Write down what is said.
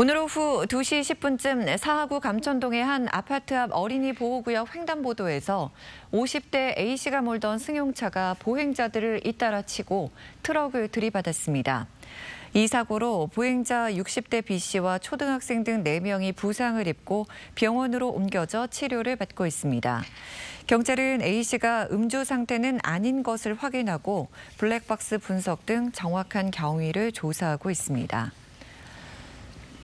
오늘 오후 2시 10분쯤 사하구 감천동의 한 아파트 앞 어린이 보호구역 횡단보도에서 50대 A씨가 몰던 승용차가 보행자들을 잇따라 치고 트럭을 들이받았습니다. 이 사고로 보행자 60대 B씨와 초등학생 등 4명이 부상을 입고 병원으로 옮겨져 치료를 받고 있습니다. 경찰은 A씨가 음주 상태는 아닌 것을 확인하고 블랙박스 분석 등 정확한 경위를 조사하고 있습니다.